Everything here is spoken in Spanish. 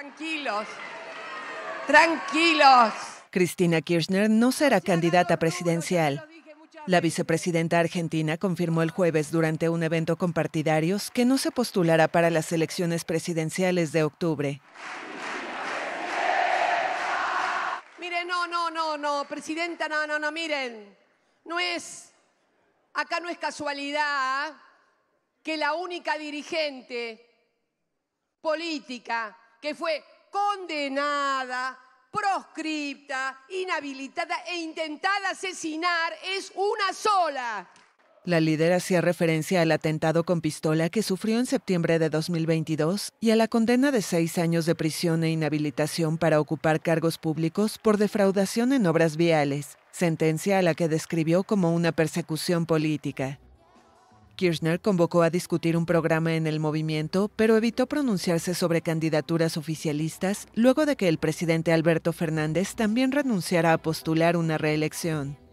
Tranquilos, tranquilos. Cristina Kirchner no será candidata presidencial. La vicepresidenta argentina confirmó el jueves durante un evento con partidarios que no se postulará para las elecciones presidenciales de octubre. ¡Miren, no, no, no, no, presidenta, no, no, no, miren, no es, acá no es casualidad que la única dirigente política que fue condenada, proscripta, inhabilitada e intentada asesinar es una sola. La líder hacía referencia al atentado con pistola que sufrió en septiembre de 2022 y a la condena de seis años de prisión e inhabilitación para ocupar cargos públicos por defraudación en obras viales, sentencia a la que describió como una persecución política. Kirchner convocó a discutir un programa en el movimiento, pero evitó pronunciarse sobre candidaturas oficialistas luego de que el presidente Alberto Fernández también renunciara a postular una reelección.